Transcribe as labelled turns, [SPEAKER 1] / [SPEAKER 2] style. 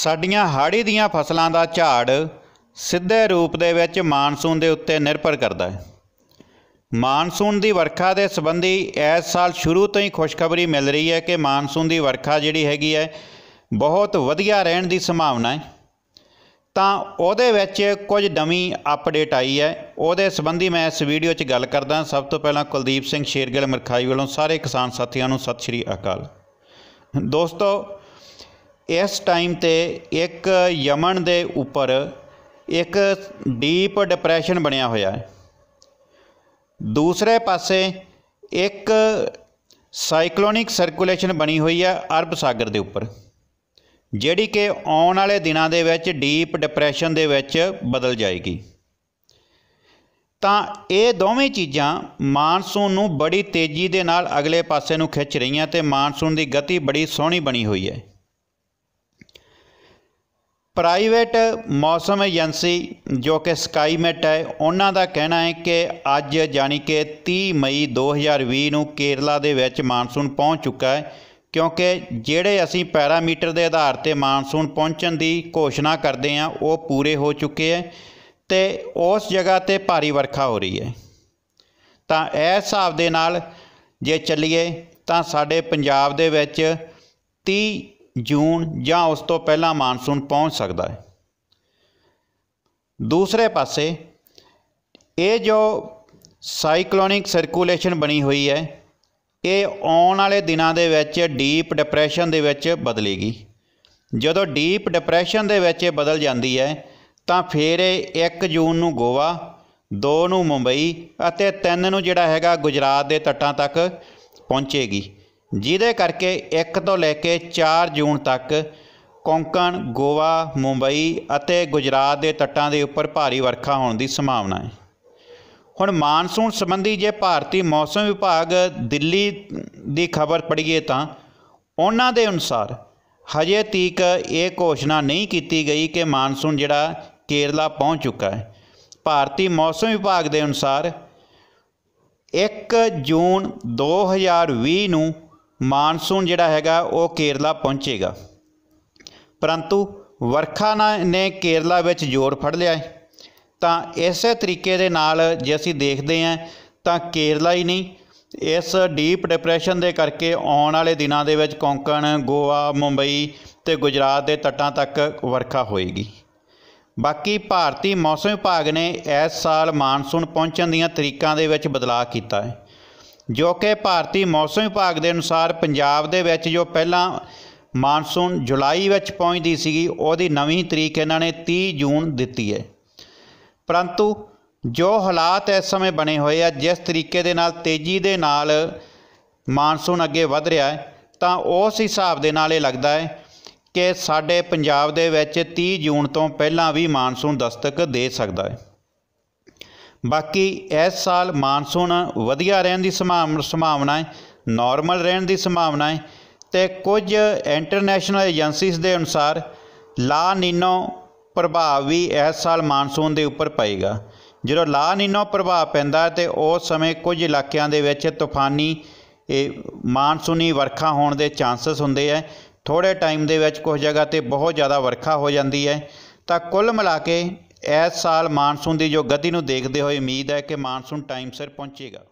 [SPEAKER 1] ਸਾਡੀਆਂ ਹਾੜੀ ਦੀਆਂ ਫਸਲਾਂ ਦਾ ਝਾੜ ਸਿੱਧੇ ਰੂਪ ਦੇ ਵਿੱਚ ਮਾਨਸੂਨ ਦੇ ਉੱਤੇ ਨਿਰਭਰ ਕਰਦਾ ਹੈ ਮਾਨਸੂਨ ਦੀ ਵਰਖਾ ਦੇ ਸੰਬੰਧੀ ਇਸ ਸਾਲ ਸ਼ੁਰੂ ਤੋਂ ਹੀ ਖੁਸ਼ਖਬਰੀ ਮਿਲ ਰਹੀ ਹੈ ਕਿ ਮਾਨਸੂਨ ਦੀ ਵਰਖਾ ਜਿਹੜੀ ਹੈਗੀ ਹੈ ਬਹੁਤ ਵਧੀਆ ਰਹਿਣ ਦੀ ਸੰਭਾਵਨਾ ਹੈ ਤਾਂ ਉਹਦੇ ਵਿੱਚ ਕੁਝ ਨਵੀਂ ਅਪਡੇਟ ਆਈ ਹੈ ਉਹਦੇ ਸੰਬੰਧੀ ਮੈਂ ਇਸ ਵੀਡੀਓ 'ਚ ਗੱਲ ਕਰਦਾ ਸਭ ਤੋਂ ਪਹਿਲਾਂ ਕੁਲਦੀਪ ਸਿੰਘ ਸ਼ੇਰਗਿਲ ਮਰਖਾਈ ਵੱਲੋਂ ਸਾਰੇ ਕਿਸਾਨ ਸਾਥੀਆਂ ਨੂੰ ਸਤਿ ਸ਼੍ਰੀ ਅਕਾਲ ਦੋਸਤੋ ਇਸ ਟਾਈਮ ਤੇ ਇੱਕ ਯਮਨ ਦੇ ਉੱਪਰ ਇੱਕ ਡੀਪ ਡਿਪਰੈਸ਼ਨ ਬਣਿਆ ਹੋਇਆ ਹੈ ਦੂਸਰੇ ਪਾਸੇ ਇੱਕ ਸਾਈਕਲੋਨਿਕ ਸਰਕੂਲੇਸ਼ਨ ਬਣੀ ਹੋਈ ਹੈ ਅਰਬ ਸਾਗਰ ਦੇ ਉੱਪਰ ਜਿਹੜੀ ਕਿ ਆਉਣ ਵਾਲੇ ਦਿਨਾਂ ਦੇ ਵਿੱਚ ਡੀਪ ਡਿਪਰੈਸ਼ਨ ਦੇ ਵਿੱਚ ਬਦਲ ਜਾਏਗੀ ਤਾਂ ਇਹ ਦੋਵੇਂ ਚੀਜ਼ਾਂ ਮਾਨਸੂਨ ਨੂੰ ਬੜੀ ਤੇਜ਼ੀ ਦੇ ਨਾਲ ਅਗਲੇ ਪਾਸੇ ਨੂੰ ਖਿੱਚ ਰਹੀਆਂ ਤੇ ਮਾਨਸੂਨ ਦੀ ਗਤੀ ਬੜੀ ਸੋਹਣੀ ਬਣੀ ਹੋਈ ਹੈ ਪ੍ਰਾਈਵੇਟ ਮੌਸਮ ਏਜੰਸੀ ਜੋ ਕਿ ਸਕਾਈਮੈਟ ਹੈ ਉਹਨਾਂ ਦਾ ਕਹਿਣਾ ਹੈ ਕਿ ਅੱਜ ਜਾਨੀ ਕਿ 30 ਮਈ 2020 ਨੂੰ ਕੇਰਲਾ ਦੇ ਵਿੱਚ ਮਾਨਸੂਨ ਪਹੁੰਚ ਚੁੱਕਾ ਹੈ ਕਿਉਂਕਿ ਜਿਹੜੇ ਅਸੀਂ ਪੈਰਾਮੀਟਰ ਦੇ ਆਧਾਰ ਤੇ ਮਾਨਸੂਨ ਪਹੁੰਚਣ ਦੀ ਘੋਸ਼ਣਾ ਕਰਦੇ ਹਾਂ ਉਹ ਪੂਰੇ ਹੋ ਚੁੱਕੇ ਹੈ ਤੇ ਉਸ ਜਗ੍ਹਾ ਤੇ ਭਾਰੀ ਵਰਖਾ ਹੋ ਰਹੀ ਹੈ ਤਾਂ ਇਹ ਹਿਸਾਬ ਦੇ ਨਾਲ ਜੇ ਚੱਲੀਏ ਤਾਂ ਸਾਡੇ ਪੰਜਾਬ ਦੇ ਵਿੱਚ 30 ਜੂਨ ਜਾਂ ਉਸ ਤੋਂ ਪਹਿਲਾਂ ਮਾਨਸੂਨ ਪਹੁੰਚ ਸਕਦਾ ਹੈ ਦੂਸਰੇ ਪਾਸੇ ਇਹ ਜੋ ਸਾਈਕਲੋਨਿਕ ਸਰਕੂਲੇਸ਼ਨ ਬਣੀ ਹੋਈ ਹੈ ਇਹ ਆਉਣ ਵਾਲੇ ਦਿਨਾਂ ਦੇ ਵਿੱਚ ਡੀਪ ਡਿਪਰੈਸ਼ਨ ਦੇ ਵਿੱਚ ਬਦਲੇਗੀ ਜਦੋਂ ਡੀਪ ਡਿਪਰੈਸ਼ਨ ਦੇ ਵਿੱਚ ਇਹ ਬਦਲ ਜਾਂਦੀ ਹੈ ਤਾਂ ਫਿਰ ਇਹ 1 ਜੂਨ ਨੂੰ ਗੋਵਾ 2 ਨੂੰ ਮੁੰਬਈ ਅਤੇ 3 ਨੂੰ ਜਿਹੜਾ ਹੈਗਾ ਗੁਜਰਾਤ ਦੇ ਤੱਟਾਂ ਤੱਕ ਪਹੁੰਚੇਗੀ ਜਿਹਦੇ ਕਰਕੇ 1 ਤੋਂ ਲੈ ਕੇ 4 ਜੂਨ ਤੱਕ ਕੋਂਕਣ ਗੋਆ ਮੁੰਬਈ ਅਤੇ ਗੁਜਰਾਤ ਦੇ ਤੱਟਾਂ ਦੇ ਉੱਪਰ ਭਾਰੀ ਵਰਖਾ ਹੋਣ ਦੀ ਸੰਭਾਵਨਾ ਹੈ ਹੁਣ ਮਾਨਸੂਨ ਸੰਬੰਧੀ ਜੇ ਭਾਰਤੀ ਮੌਸਮ ਵਿਭਾਗ ਦਿੱਲੀ ਦੀ ਖਬਰ ਪੜ੍ਹੀਏ ਤਾਂ ਉਹਨਾਂ ਦੇ ਅਨੁਸਾਰ ਹਜੇ ਤੀਕ ਇਹ ਘੋਸ਼ਣਾ ਨਹੀਂ ਕੀਤੀ ਗਈ ਕਿ ਮਾਨਸੂਨ ਜਿਹੜਾ ਕੇਰਲਾ ਪਹੁੰਚ ਚੁੱਕਾ ਹੈ ਭਾਰਤੀ ਮੌਸਮ ਵਿਭਾਗ ਦੇ ਅਨੁਸਾਰ 1 ਜੂਨ 2020 ਨੂੰ ਮਾਨਸੂਨ ਜਿਹੜਾ ਹੈਗਾ ਉਹ ਕੇਰਲਾ ਪਹੁੰਚੇਗਾ ਪਰੰਤੂ ਵਰਖਾ ਨੇ ਕੇਰਲਾ ਵਿੱਚ ਜ਼ੋਰ ਫੜ ਲਿਆ ਹੈ ਤਾਂ ਇਸੇ ਤਰੀਕੇ ਦੇ ਨਾਲ ਜੇ ਅਸੀਂ ਦੇਖਦੇ ਹਾਂ ਤਾਂ ਕੇਰਲਾ ਹੀ ਨਹੀਂ ਇਸ ਡੀਪ ਡਿਪਰੈਸ਼ਨ ਦੇ ਕਰਕੇ ਆਉਣ ਵਾਲੇ ਦਿਨਾਂ ਦੇ ਵਿੱਚ ਕੋਂਕਣ ਗੋਆ ਮੁੰਬਈ ਤੇ ਗੁਜਰਾਤ ਦੇ ਤੱਟਾਂ ਤੱਕ ਵਰਖਾ ਹੋਏਗੀ ਬਾਕੀ ਭਾਰਤੀ ਮੌਸਮ ਵਿਭਾਗ ਨੇ ਇਸ ਸਾਲ ਮਾਨਸੂਨ ਪਹੁੰਚਣ ਦੀਆਂ ਤਰੀਕਾਂ ਦੇ ਵਿੱਚ ਬਦਲਾਅ ਕੀਤਾ ਹੈ ਜੋ ਕਿ ਭਾਰਤੀ ਮੌਸਮ ਵਿਭਾਗ ਦੇ ਅਨੁਸਾਰ ਪੰਜਾਬ ਦੇ ਵਿੱਚ ਜੋ ਪਹਿਲਾਂ ਮਾਨਸੂਨ ਜੁਲਾਈ ਵਿੱਚ ਪਹੁੰਚਦੀ ਸੀਗੀ ਉਹਦੀ ਨਵੀਂ ਤਰੀਕ ਇਹਨਾਂ ਨੇ 30 ਜੂਨ ਦਿੱਤੀ ਹੈ ਪਰੰਤੂ ਜੋ ਹਾਲਾਤ ਇਸ ਸਮੇਂ ਬਣੇ ਹੋਏ ਆ ਜਿਸ ਤਰੀਕੇ ਦੇ ਨਾਲ ਤੇਜ਼ੀ ਦੇ ਨਾਲ ਮਾਨਸੂਨ ਅੱਗੇ ਵਧ ਰਿਹਾ ਹੈ ਤਾਂ ਉਸ ਹਿਸਾਬ ਦੇ ਨਾਲ ਇਹ ਲੱਗਦਾ ਹੈ ਕਿ ਸਾਡੇ ਪੰਜਾਬ ਦੇ ਵਿੱਚ 30 ਜੂਨ ਤੋਂ ਪਹਿਲਾਂ ਵੀ ਮਾਨਸੂਨ ਦਸਤਕ ਦੇ ਸਕਦਾ ਹੈ ਬਾਕੀ ਇਸ ਸਾਲ ਮਾਨਸੂਨ ਵਧੀਆ ਰਹਿਣ ਦੀ ਸੰਭਾਵਨਾ ਹੈ ਨਾਰਮਲ ਰਹਿਣ ਦੀ ਸੰਭਾਵਨਾ ਹੈ ਤੇ ਕੁਝ ਇੰਟਰਨੈਸ਼ਨਲ ਏਜੰਸੀਸ ਦੇ ਅਨੁਸਾਰ ਲਾ ਨੀਨੋ ਪ੍ਰਭਾਵ ਵੀ ਇਸ ਸਾਲ ਮਾਨਸੂਨ ਦੇ ਉੱਪਰ ਪਏਗਾ ਜਦੋਂ ਲਾ ਨੀਨੋ ਪ੍ਰਭਾਵ ਪੈਂਦਾ ਤੇ ਉਸ ਸਮੇਂ ਕੁਝ ਇਲਾਕਿਆਂ ਦੇ ਵਿੱਚ ਤੂਫਾਨੀ ਇਹ ਮਾਨਸੂਨੀ ਵਰਖਾ ਹੋਣ ਦੇ ਚਾਂਸਸ ਹੁੰਦੇ ਐ ਥੋੜੇ ਟਾਈਮ ਦੇ ਵਿੱਚ ਕੁਝ ਜਗ੍ਹਾ ਤੇ ਬਹੁਤ ਜ਼ਿਆਦਾ ਵਰਖਾ ਹੋ ਜਾਂਦੀ ਹੈ ਤਾਂ ਕੁੱਲ ਮਿਲਾ ਕੇ ਇਸ ਸਾਲ ਮਾਨਸੂਨ ਦੀ ਜੋ ਗਤੀ ਨੂੰ ਦੇਖਦੇ ਹੋਏ ਉਮੀਦ ਹੈ ਕਿ ਮਾਨਸੂਨ ਟਾਈਮ ਸਿਰ ਪਹੁੰਚੇਗਾ